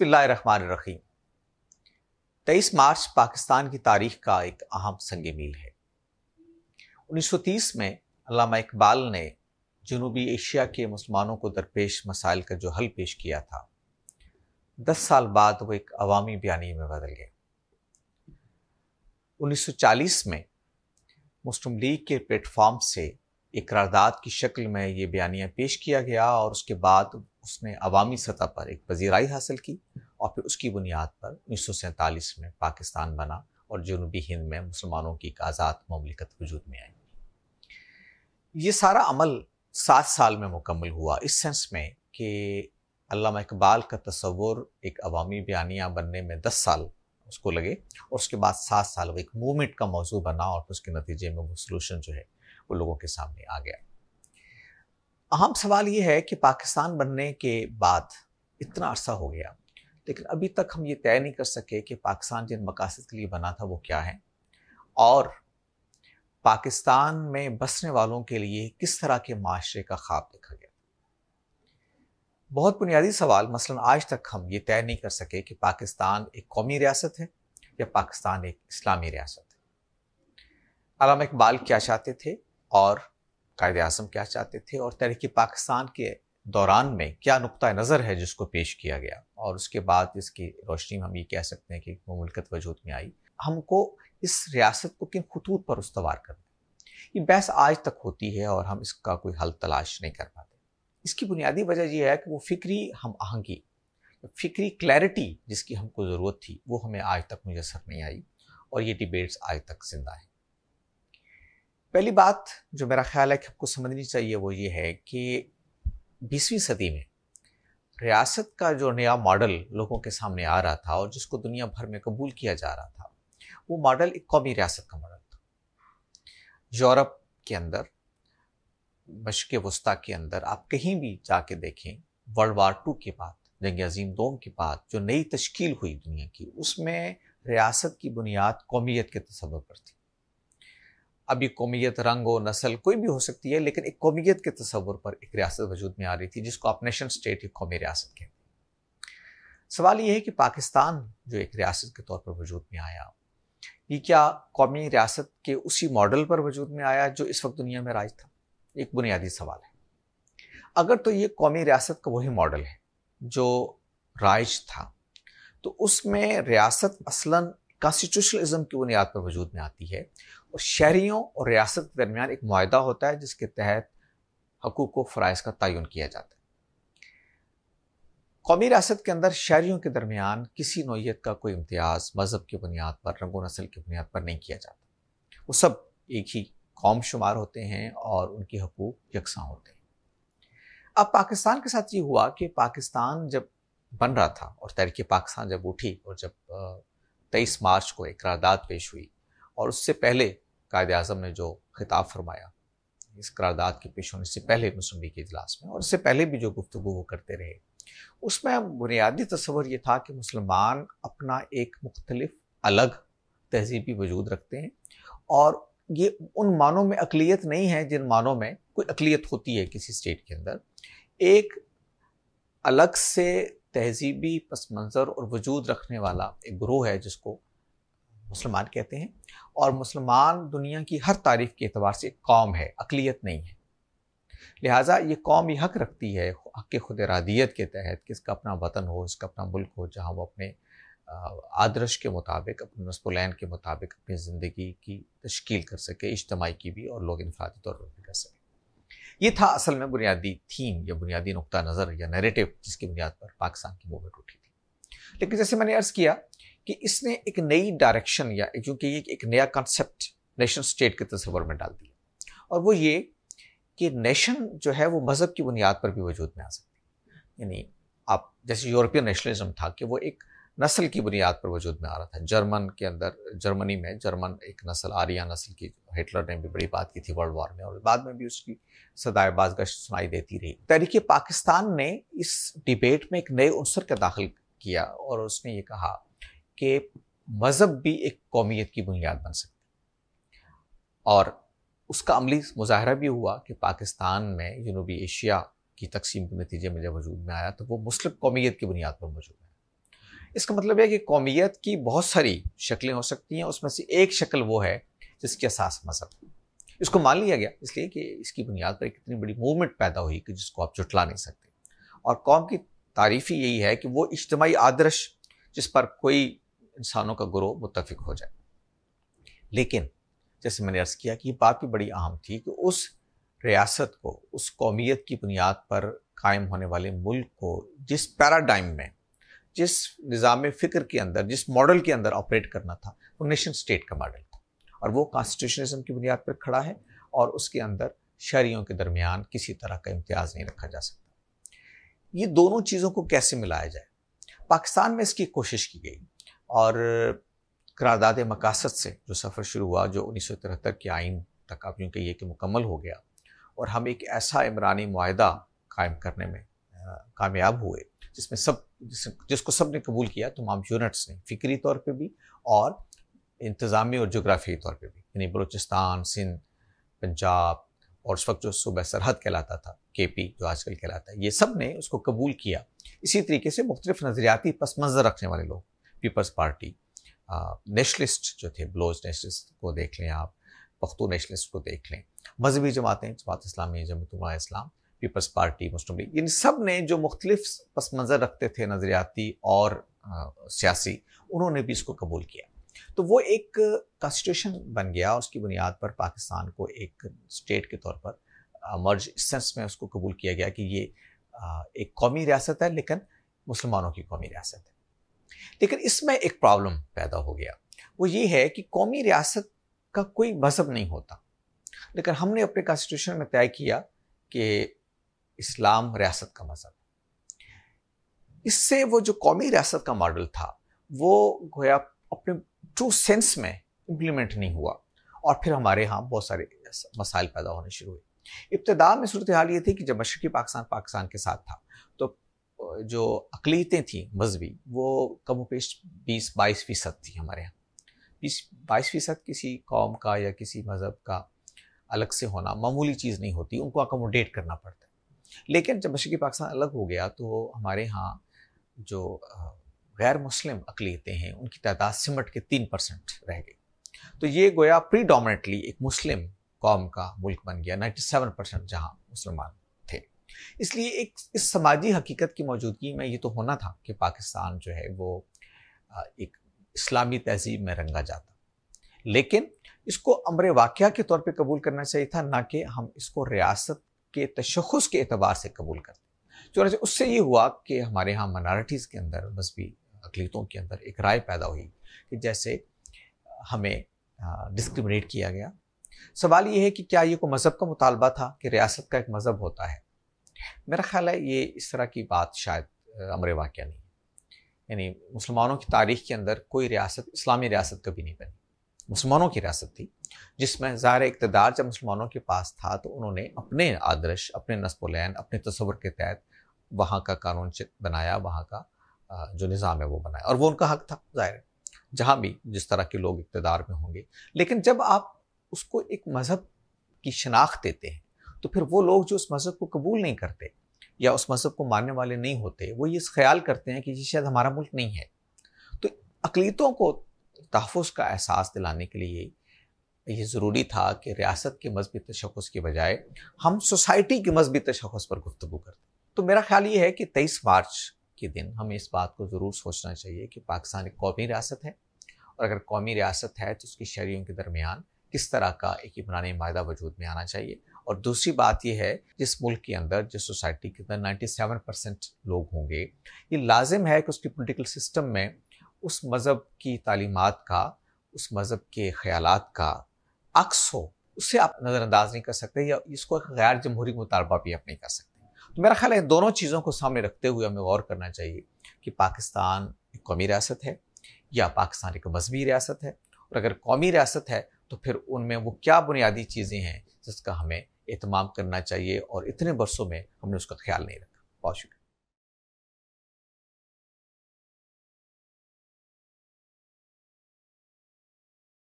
बसमीम तेईस मार्च पाकिस्तान की तारीख का एक अहम संग मील है 1930 में अलामा इकबाल ने जनूबी एशिया के मुसलमानों को दरपेश मसाइल का जो हल पेश किया था दस साल बाद वो एक अवामी बयानी में बदल गया 1940 में मुस्लिम लीग के प्लेटफॉर्म से इकरारदाद की शक्ल में ये बयानिया पेश किया गया और उसके बाद उसने अवामी सतह पर एक पजीराई हासिल की और फिर उसकी बुनियाद पर उन्नीस में पाकिस्तान बना और जनूबी हिंद में मुसलमानों की एक आज़ाद ममलिकत वजूद में आई ये सारा अमल सात साल में मुकम्मल हुआ इस सेंस में कि अल्लामा इकबाल का तस्वुर एक अवामी बयानिया बनने में दस साल उसको लगे और उसके बाद सात साल वो एक मूवमेंट का मौजू बना और उसके नतीजे में वो सोलूशन जो है वो लोगों के सामने आ गया अहम सवाल ये है कि पाकिस्तान बनने के बाद इतना अरसा हो गया लेकिन अभी तक हम ये तय नहीं कर सके कि पाकिस्तान जिन मकासद के लिए बना था वो क्या है और पाकिस्तान में बसने वालों के लिए किस तरह के माशरे का ख्वाब देखा गया बहुत बुनियादी सवाल मसलन आज तक हम ये तय नहीं कर सके कि पाकिस्तान एक कौमी रियासत है या पाकिस्तान एक इस्लामी रियासत है अलाम इकबाल क्या चाहते थे और कायद अजम क्या चाहते थे और तहरीक पाकिस्तान के दौरान में क्या नुक़ नज़र है जिसको पेश किया गया और उसके बाद इसकी रोशनी में हम ये कह सकते हैं कि मुमलकत वजूद में आई हमको इस रियासत को किन खतूत पर उसवार करना ये बहस आज तक होती है और हम इसका कोई हल तलाश नहीं कर पाते इसकी बुनियादी वजह यह है कि वो फ़िक्री हम आहंगी फ़िक्री क्लैरिटी जिसकी हमको ज़रूरत थी वो हमें आज तक मुयसर नहीं आई और ये डिबेट्स आज तक जिंदा हैं पहली बात जो मेरा ख्याल है कि आपको समझनी चाहिए वो ये है कि बीसवीं सदी में रियासत का जो नया मॉडल लोगों के सामने आ रहा था और जिसको दुनिया भर में कबूल किया जा रहा था वो मॉडल एक कौमी रियासत का मॉडल था यूरोप के अंदर मशक़ वस्ती के अंदर आप कहीं भी जाके देखें वर्ल्ड वार टू के बाद जंग अजीम दोम के बाद जो नई तश्कील हुई दुनिया की उसमें रियासत की बुनियाद कौमीत के तस्वर पर थी अभी कौमीत रंग हो नस्ल कोई भी हो सकती है लेकिन एक कौमीत के तस्वुर पर एक रियासत वजूद में आ रही थी जिसको आप नेशन स्टेट या कौमी रियासत कहते हैं सवाल ये है कि पाकिस्तान जो एक रियासत के तौर पर वजूद में आया ये क्या कौमी रियासत के उसी मॉडल पर वजूद में आया जो इस वक्त दुनिया में राज था एक बुनियादी सवाल है अगर तो ये कौमी रियासत का वही मॉडल है जो राज था तो उसमें रियासत असला कॉन्स्टिट्यूशनलिज्म की बुनियाद पर वजूद में आती है और शहरीों और रियासत के दरमियान एक माहा होता है जिसके तहत हकूक व फ़रज़ का तयन किया जाता है कौमी रियासत के अंदर शहरीों के दरमियान किसी नोयत का कोई इम्तियाज़ मज़हब की बुनियाद पर रंगो नसल की बुनियाद पर नहीं किया जाता वो सब एक ही कौम शुमार होते हैं और उनके हकूक यकसा होते हैं अब पाकिस्तान के साथ ये हुआ कि पाकिस्तान जब बन रहा था और तहरीक पाकिस्तान जब उठी और जब तेईस मार्च को एक रारदाद पेश हुई और उससे पहले कायद अजम ने जो खिताब फरमाया इस करारदाद के पेश होने से पहले मुस्लिम लीग के इजलास में और उससे पहले भी जो गुफ्तु वो करते रहे उसमें बुनियादी तस्वर ये था कि मुसलमान अपना एक मुख्तलफ अलग तहजीबी वजूद रखते हैं और ये उन मानों में अकलीत नहीं है जिन मानों में कोई अकलीत होती है किसी स्टेट के अंदर एक अलग से तहजीबी पस मंज़र और वजूद रखने वाला एक ग्रोह है जिसको मुसलमान कहते हैं और मुसलमान दुनिया की हर तारीफ के अतबार से कौम है अकलीत नहीं है लिहाजा ये कौम ये हक रखती है हक के खुद इरादियत के तहत कि इसका अपना वतन हो इसका अपना मुल्क हो जहाँ वो अपने आदर्श के मुताबिक अपने नस्पुलैन के मुताबिक अपनी ज़िंदगी की तश्कील कर सके इज्तमाही की भी और लोग इनफरादी तौर पर भी कर सकें ये था असल में बुनियादी थीम या बुनियादी नुक़ नज़र या नरेटिव जिसकी बुनियाद पर पाकिस्तान की मूवमेंट उठी थी लेकिन जैसे मैंने अर्ज़ किया कि इसने एक नई डायरेक्शन या क्योंकि ये एक नया कंसेप्ट नेशन स्टेट के तस्वर में डाल दिया और वो ये कि नेशन जो है वो मज़हब की बुनियाद पर भी वजूद में आ सकती है यानी आप जैसे यूरोपियन नेशनलिज्म था कि वो एक नस्ल की बुनियाद पर वजूद में आ रहा था जर्मन के अंदर जर्मनी में जर्मन एक नस्ल आर्या नस्ल की हिटलर ने भी बड़ी बात की थी वर्ल्ड वॉर में और बाद में भी उसकी सदाए बाजगश सुनाई देती रही तरीके पाकिस्तान ने इस डिबेट में एक नए अनसर का दाखिल किया और उसने ये कहा कि मज़हब भी एक कौमीत की बुनियाद बन सकती और उसका अमली मुजाहरा भी हुआ कि पाकिस्तान में जनूबी एशिया की तकसीम के नतीजे में जब वजूद में आया तो वो मुस्लिम कौमीत की बुनियाद पर मौजूद है इसका मतलब है कि कौमीत की बहुत सारी शक्लें हो सकती हैं उसमें से एक शक्ल वो है जिसके असास मज़हब इसको मान लिया गया इसलिए कि इसकी बुनियाद पर एक इतनी बड़ी मूवमेंट पैदा हुई कि जिसको आप जुटला नहीं सकते और कौम की तारीफ़ ही यही है कि वो इज्तमाही आदर्श जिस पर कोई इंसानों का ग्रोह मुतफिक हो जाए लेकिन जैसे मैंने अर्ज़ किया कि ये बात भी बड़ी अहम थी कि उस रियासत को उस कौमीत की बुनियाद पर कायम होने वाले मुल्क को जिस पैराडाइम में जिस निज़ाम फ़िक्र के अंदर जिस मॉडल के अंदर ऑपरेट करना था वो नेशन स्टेट का मॉडल था और वो कॉन्स्टिट्यूशनिज्म की बुनियाद पर खड़ा है और उसके अंदर शहरीों के दरमियान किसी तरह का इम्तियाज़ नहीं रखा जा सकता ये दोनों चीज़ों को कैसे मिलाया जाए पाकिस्तान में इसकी कोशिश की गई और करारदाद मकासद से जो सफ़र शुरू हुआ जो उन्नीस सौ तिहत्तर के आइन तक आप यूँ कहिए कि मुकम्मल हो गया और हम एक ऐसा इमरानी माहा कायम करने में कामयाब हुए जिसमें सब जिस, जिसको सब ने कबूल किया तमाम यूनिट्स ने फ़िक्री तौर पर भी और इंतज़ामी और जोग्राफी तौर पर भी यानी बलूचिस्तान सिंध पंजाब और उस वक्त जो सूबह सरहद कहलाता था के पी जो आजकल कहलाता है ये सब ने उसको कबूल किया इसी तरीके से मुख्तलिफ नज़रियाती पस मंज़र रखने वाले लोग पीपल्स पार्टी नेशनलिस्ट जो थे ब्लोज नेशनलिस्ट को देख लें आप पख्तू नेशनलिस्ट को देख लें मजहबी जमातें Jamaat Islami Jamaat Islam People's Party Muslim League इन सब ने जो मुख्तलिफ पस मंज़र रखते थे नज़रियाती और आ, सियासी उन्होंने भी इसको कबूल किया तो वो एक कॉन्स्टिट्यूशन बन गया उसकी बुनियाद पर पाकिस्तान को एक स्टेट के तौर पर मर्ज सेंस में उसको कबूल किया गया कि ये आ, एक कौमी रियासत है लेकिन मुसलमानों की कौमी रियासत है लेकिन इसमें एक प्रॉब्लम पैदा हो गया वो ये है कि कौमी रियासत का कोई मज़हब नहीं होता लेकिन हमने अपने कॉन्स्टिट्यूशन में तय किया कि इस्लाम रियासत का मज़हब इससे वो जो कौमी रियासत का मॉडल था वो गोया अपने ट्रू सेंस में इम्प्लीमेंट नहीं हुआ और फिर हमारे यहाँ बहुत सारे मसाइल पैदा होने शुरू हुए इब्तदा में सूरत हाल ये थी कि जब मशरकी पाकिस्तान पाकिस्तान के साथ था जो अकलीतें थी मजहबी वो कम पेश बीस बाईस फ़ीसद थी हमारे यहाँ बीस बाईस फ़ीसद किसी कौम का या किसी मज़हब का अलग से होना मामूली चीज़ नहीं होती उनको अकोमोडेट करना पड़ता है लेकिन जब मशी पाकिस्तान अलग हो गया तो हमारे यहाँ जो गैर मुस्लिम अकलीतें हैं उनकी तादाद सिमट के तीन परसेंट रह गई तो ये गोया प्रीडोमिनेटली एक मुस्लिम कौम का मुल्क बन गया नाइन्टी सेवन परसेंट जहाँ मुसलमान इसलिए एक इस समाजी हकीकत की मौजूदगी में ये तो होना था कि पाकिस्तान जो है वो एक इस्लामी तहजीब में रंगा जाता लेकिन इसको अमर वाक़ के तौर पे कबूल करना चाहिए था ना कि हम इसको रियासत के तशखस के अतबार से कबूल करते चुनाच उससे ये हुआ कि हमारे यहाँ मनारटीज़ के अंदर मजहबी अकलीतों के अंदर एक राय पैदा हुई कि जैसे हमें डिस्क्रमिनेट किया गया सवाल ये है कि क्या ये को मज़हब का मुतालबा था कि रियासत का एक मज़हब होता है मेरा ख्याल है ये इस तरह की बात शायद अमर वाक्य नहीं यानी मुसलमानों की तारीख के अंदर कोई रियासत इस्लामी रियासत कभी नहीं बनी मुसलमानों की रियासत थी जिसमें ज़ाहिर इकतदार जब मुसलमानों के पास था तो उन्होंने अपने आदर्श अपने नस्बोलैन अपने तस्वर के तहत वहाँ का कानून बनाया वहाँ का जो निज़ाम है वो बनाया और वो उनका हक था ज़ाहिर है जहाँ भी जिस तरह के लोग इकतदार में होंगे लेकिन जब आप उसको एक मज़हब की शनाख्त देते हैं तो फिर वो लोग जो उस मज़हब को कबूल नहीं करते या उस मज़हब को मानने वाले नहीं होते वो ये ख्याल करते हैं कि ये शायद हमारा मुल्क नहीं है तो अकलीतों को तहफ़ का एहसास दिलाने के लिए ये ज़रूरी था कि रियासत के मजहबी तशखस के बजाय हम सोसाइटी के मजहबी तशखस पर गुफ्तु करते तो मेरा ख्याल ये है कि तेईस मार्च के दिन हमें इस बात को ज़रूर सोचना चाहिए कि पाकिस्तान एक कौमी रियासत है और अगर कौमी रियासत है तो उसकी शहरीों के दरमियान किस तरह का एक इमरानी माहा वजूद में आना चाहिए और दूसरी बात यह है जिस मुल्क के अंदर जिस सोसाइटी के अंदर नाइन्टी सेवन परसेंट लोग होंगे ये लाजिम है कि उसकी पोलिटिकल सिस्टम में उस मज़हब की तालीमत का उस मज़हब के ख्याल का अक्स हो उसे आप नज़रअंदाज नहीं कर सकते या इसको एक गैर जमहूरी मुतालबा भी आप नहीं कर सकते तो मेरा ख्याल है इन दोनों चीज़ों को सामने रखते हुए हमें गौर करना चाहिए कि पाकिस्तान एक कौमी रियासत है या पाकिस्तान एक मजहबी रियासत है और अगर कौमी रियासत है तो फिर उनमें वो क्या बुनियादी चीज़ें हैं जिसका हमें एहतमाम करना चाहिए और इतने बरसों में हमने उसका ख्याल नहीं रखा बहुत शुक्रिया